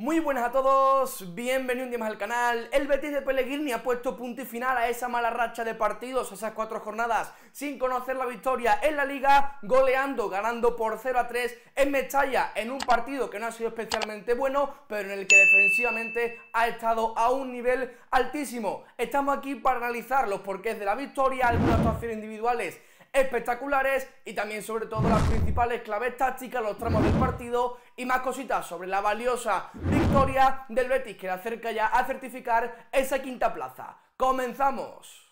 Muy buenas a todos, bienvenidos un día más al canal. El Betis de Pellegrini ha puesto punto y final a esa mala racha de partidos, a esas cuatro jornadas, sin conocer la victoria en la Liga, goleando, ganando por 0 a 3 en Metalla, en un partido que no ha sido especialmente bueno, pero en el que defensivamente ha estado a un nivel altísimo. Estamos aquí para analizar los porqués de la victoria, algunas actuaciones individuales espectaculares y también sobre todo las principales claves tácticas, los tramos del partido y más cositas sobre la valiosa victoria del Betis que le acerca ya a certificar esa quinta plaza. ¡Comenzamos!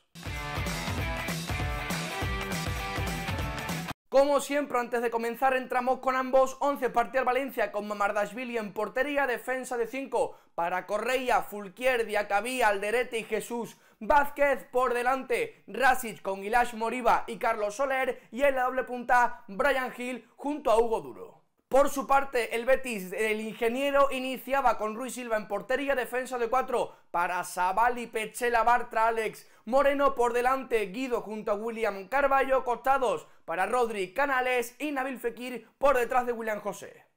Como siempre, antes de comenzar, entramos con ambos 11 partidos Valencia con Mamardashvili en portería, defensa de 5 para Correia, Fulquier, Diacabí, Alderete y Jesús Vázquez por delante, Rasic con Ilash Moriba y Carlos Soler y en la doble punta Brian Hill junto a Hugo Duro. Por su parte, el Betis, el ingeniero iniciaba con Ruiz Silva en portería, defensa de cuatro para y Pechela, Bartra, Alex, Moreno por delante, Guido junto a William Carballo, costados para Rodri, Canales y Nabil Fekir por detrás de William José.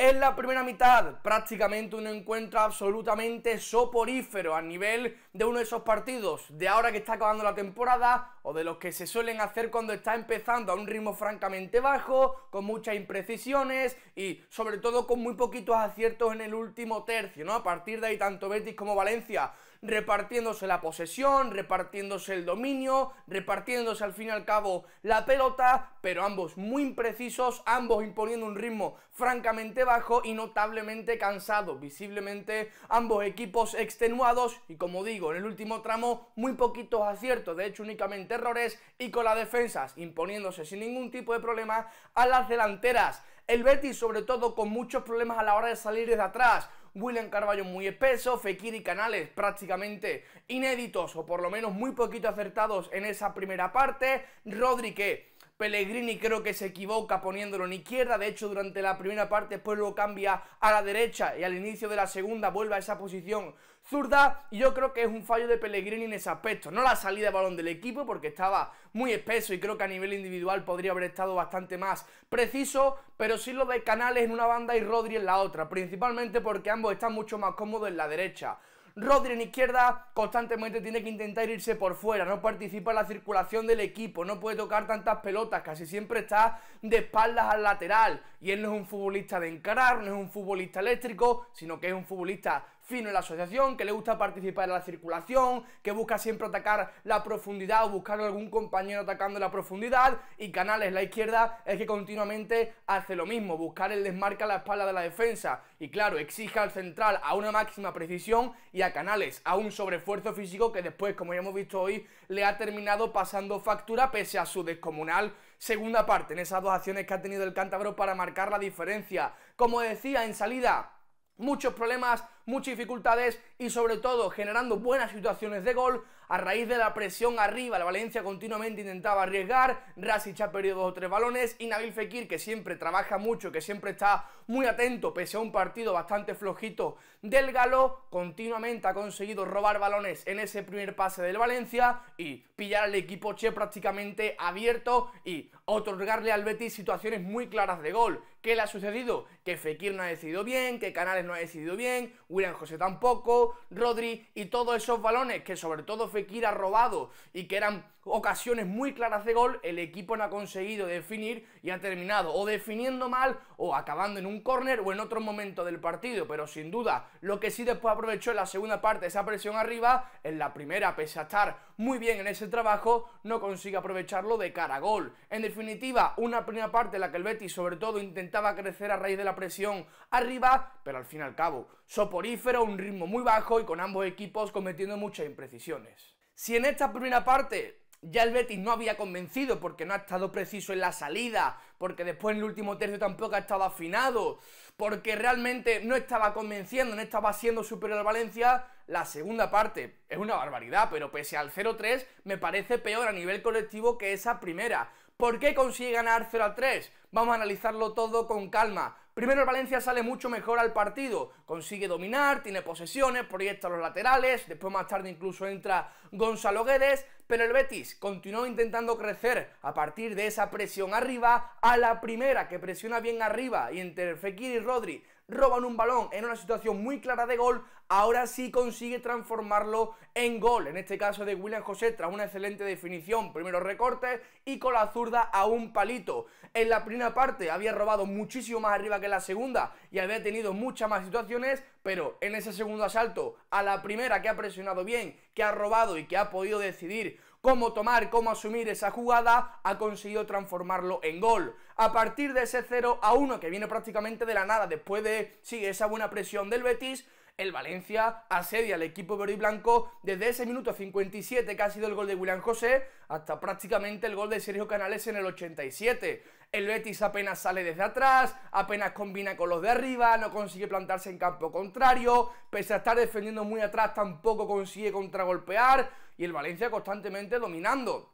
En la primera mitad prácticamente un encuentro absolutamente soporífero a nivel de uno de esos partidos de ahora que está acabando la temporada o de los que se suelen hacer cuando está empezando a un ritmo francamente bajo, con muchas imprecisiones y sobre todo con muy poquitos aciertos en el último tercio, ¿no? A partir de ahí tanto Betis como Valencia repartiéndose la posesión, repartiéndose el dominio, repartiéndose al fin y al cabo la pelota, pero ambos muy imprecisos, ambos imponiendo un ritmo francamente bajo y notablemente cansado, visiblemente ambos equipos extenuados y como digo, en el último tramo muy poquitos aciertos, de hecho únicamente errores y con las defensas imponiéndose sin ningún tipo de problema a las delanteras. El Betis sobre todo con muchos problemas a la hora de salir desde atrás, William Carballo muy espeso, Fekir y Canales prácticamente inéditos o por lo menos muy poquito acertados en esa primera parte, ...Rodrique... Pellegrini creo que se equivoca poniéndolo en izquierda, de hecho durante la primera parte después lo cambia a la derecha y al inicio de la segunda vuelve a esa posición zurda y yo creo que es un fallo de Pellegrini en ese aspecto, no la salida de balón del equipo porque estaba muy espeso y creo que a nivel individual podría haber estado bastante más preciso, pero sí lo de Canales en una banda y Rodri en la otra, principalmente porque ambos están mucho más cómodos en la derecha. Rodri en izquierda constantemente tiene que intentar irse por fuera, no participa en la circulación del equipo, no puede tocar tantas pelotas, casi siempre está de espaldas al lateral. Y él no es un futbolista de encarar, no es un futbolista eléctrico, sino que es un futbolista fino en la asociación, que le gusta participar en la circulación, que busca siempre atacar la profundidad o buscar algún compañero atacando la profundidad. Y Canales, la izquierda, es que continuamente hace lo mismo, buscar el desmarca a la espalda de la defensa. Y claro, exige al central a una máxima precisión y a Canales a un sobreesfuerzo físico que después, como ya hemos visto hoy, le ha terminado pasando factura pese a su descomunal segunda parte en esas dos acciones que ha tenido el cántabro para marcar la diferencia. Como decía, en salida, muchos problemas muchas dificultades y sobre todo generando buenas situaciones de gol a raíz de la presión arriba. La Valencia continuamente intentaba arriesgar, Rasic ha perdido dos o tres balones y Nabil Fekir, que siempre trabaja mucho, que siempre está muy atento, pese a un partido bastante flojito del Galo, continuamente ha conseguido robar balones en ese primer pase del Valencia y pillar al equipo Che prácticamente abierto y otorgarle al Betis situaciones muy claras de gol. ¿Qué le ha sucedido? Que Fekir no ha decidido bien, que Canales no ha decidido bien, William José tampoco, Rodri y todos esos balones que sobre todo Fekir ha robado y que eran ocasiones muy claras de gol, el equipo no ha conseguido definir y ha terminado o definiendo mal o acabando en un córner o en otro momento del partido. Pero sin duda, lo que sí después aprovechó en la segunda parte esa presión arriba, en la primera, pese a estar muy bien en ese trabajo, no consigue aprovecharlo de cara a gol. En definitiva, una primera parte en la que el Betis sobre todo intentaba crecer a raíz de la presión arriba, pero al fin y al cabo, soporífero, un ritmo muy bajo y con ambos equipos cometiendo muchas imprecisiones. Si en esta primera parte ya el Betis no había convencido porque no ha estado preciso en la salida, porque después en el último tercio tampoco ha estado afinado, porque realmente no estaba convenciendo, no estaba siendo superior al Valencia, la segunda parte es una barbaridad, pero pese al 0-3 me parece peor a nivel colectivo que esa primera. ¿Por qué consigue ganar 0-3? Vamos a analizarlo todo con calma. Primero el Valencia sale mucho mejor al partido, consigue dominar, tiene posesiones, proyecta los laterales, después más tarde incluso entra Gonzalo Guedes, pero el Betis continuó intentando crecer a partir de esa presión arriba a la primera que presiona bien arriba y entre Fekir y Rodri roban un balón en una situación muy clara de gol, ahora sí consigue transformarlo en gol. En este caso de William José, tras una excelente definición, primero recortes y con la zurda a un palito. En la primera parte había robado muchísimo más arriba que en la segunda y había tenido muchas más situaciones, pero en ese segundo asalto, a la primera que ha presionado bien, que ha robado y que ha podido decidir cómo tomar, cómo asumir esa jugada, ha conseguido transformarlo en gol. A partir de ese 0 a 1 que viene prácticamente de la nada, después de, esa buena presión del Betis, el Valencia asedia al equipo verde y blanco desde ese minuto 57 que ha sido el gol de William José hasta prácticamente el gol de Sergio Canales en el 87. El Betis apenas sale desde atrás, apenas combina con los de arriba, no consigue plantarse en campo contrario, pese a estar defendiendo muy atrás tampoco consigue contragolpear y el Valencia constantemente dominando.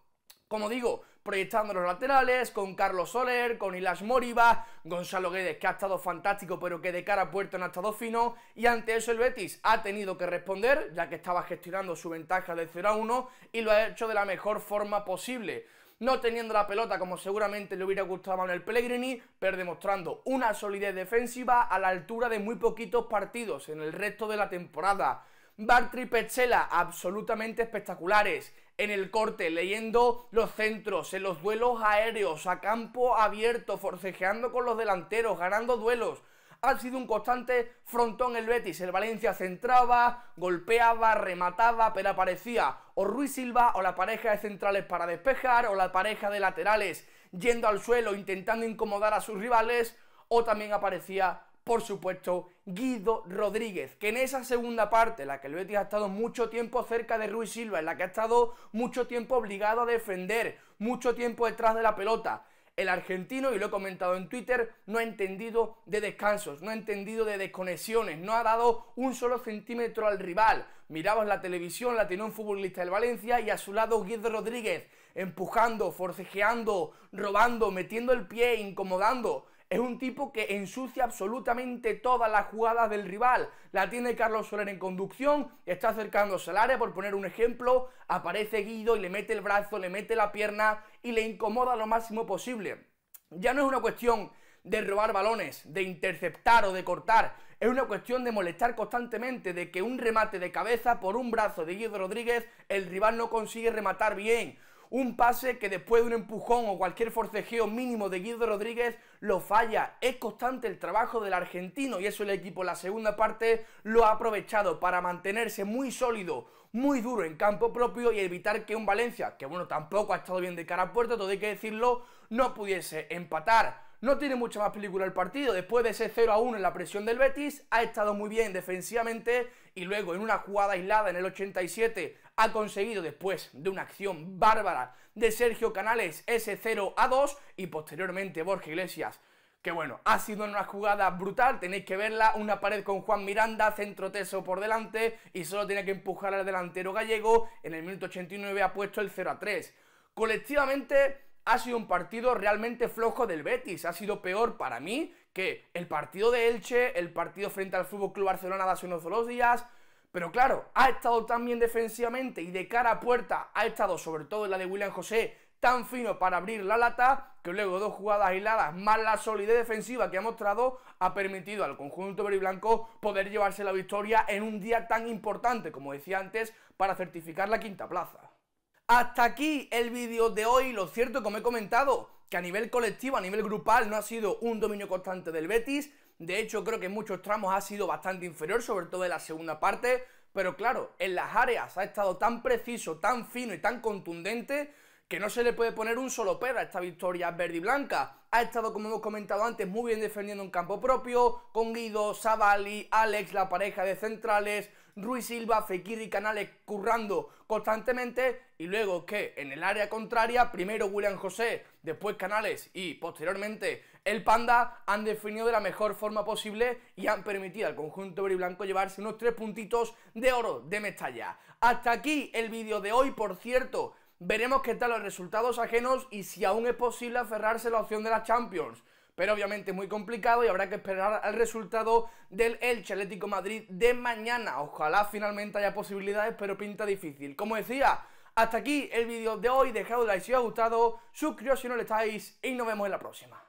Como digo, proyectando los laterales, con Carlos Soler, con Ilas Moriba, Gonzalo Guedes, que ha estado fantástico, pero que de cara a puerto no ha estado fino, y ante eso el Betis ha tenido que responder, ya que estaba gestionando su ventaja de 0 a 1, y lo ha hecho de la mejor forma posible no teniendo la pelota como seguramente le hubiera gustado a Manuel Pellegrini, pero demostrando una solidez defensiva a la altura de muy poquitos partidos en el resto de la temporada. Bartri Petzela, absolutamente espectaculares en el corte, leyendo los centros, en los duelos aéreos, a campo abierto, forcejeando con los delanteros, ganando duelos. Ha sido un constante frontón el Betis. El Valencia centraba, golpeaba, remataba, pero aparecía o Ruiz Silva o la pareja de centrales para despejar o la pareja de laterales yendo al suelo intentando incomodar a sus rivales o también aparecía por supuesto, Guido Rodríguez, que en esa segunda parte, en la que el Betis ha estado mucho tiempo cerca de Ruiz Silva, en la que ha estado mucho tiempo obligado a defender, mucho tiempo detrás de la pelota, el argentino, y lo he comentado en Twitter, no ha entendido de descansos, no ha entendido de desconexiones, no ha dado un solo centímetro al rival. Miramos la televisión, la tiene un futbolista del Valencia y a su lado Guido Rodríguez, empujando, forcejeando, robando, metiendo el pie, incomodando. Es un tipo que ensucia absolutamente todas las jugadas del rival. La tiene Carlos Soler en conducción, está acercándose al área, por poner un ejemplo, aparece Guido y le mete el brazo, le mete la pierna y le incomoda lo máximo posible. Ya no es una cuestión de robar balones, de interceptar o de cortar. Es una cuestión de molestar constantemente, de que un remate de cabeza por un brazo de Guido Rodríguez el rival no consigue rematar bien. Un pase que después de un empujón o cualquier forcejeo mínimo de Guido Rodríguez lo falla. Es constante el trabajo del argentino y eso el equipo en la segunda parte lo ha aprovechado para mantenerse muy sólido, muy duro en campo propio y evitar que un Valencia, que bueno, tampoco ha estado bien de cara a puerta, todo hay que decirlo, no pudiese empatar. No tiene mucha más película el partido. Después de ese 0 a 1 en la presión del Betis, ha estado muy bien defensivamente y luego en una jugada aislada en el 87 ha conseguido después de una acción bárbara de Sergio Canales ese 0 a 2 y posteriormente Borja Iglesias que bueno, ha sido una jugada brutal, tenéis que verla, una pared con Juan Miranda, centro teso por delante y solo tiene que empujar al delantero gallego, en el minuto 89 ha puesto el 0 a 3. Colectivamente ha sido un partido realmente flojo del Betis, ha sido peor para mí que el partido de Elche, el partido frente al FC Barcelona de hace unos dos días, pero claro, ha estado tan bien defensivamente y de cara a puerta ha estado, sobre todo en la de William José, tan fino para abrir la lata que luego dos jugadas aisladas más la solidez defensiva que ha mostrado ha permitido al conjunto veriblanco poder llevarse la victoria en un día tan importante, como decía antes, para certificar la quinta plaza. Hasta aquí el vídeo de hoy, lo cierto como he comentado, que a nivel colectivo, a nivel grupal no ha sido un dominio constante del Betis, de hecho, creo que en muchos tramos ha sido bastante inferior, sobre todo en la segunda parte. Pero claro, en las áreas ha estado tan preciso, tan fino y tan contundente que no se le puede poner un solo pedo a esta victoria verde y blanca. Ha estado, como hemos comentado antes, muy bien defendiendo un campo propio, con Guido, Savali, Alex, la pareja de centrales, Ruiz Silva, Fekir y Canales currando constantemente y luego que en el área contraria primero William José, después Canales y posteriormente el Panda han definido de la mejor forma posible y han permitido al conjunto blanco llevarse unos tres puntitos de oro de Mestalla. Hasta aquí el vídeo de hoy, por cierto, veremos qué tal los resultados ajenos y si aún es posible aferrarse a la opción de la Champions pero obviamente muy complicado y habrá que esperar al resultado del El Chalético Madrid de mañana. Ojalá finalmente haya posibilidades, pero pinta difícil. Como decía, hasta aquí el vídeo de hoy. Dejad un like si os ha gustado, suscribíos si no lo estáis y nos vemos en la próxima.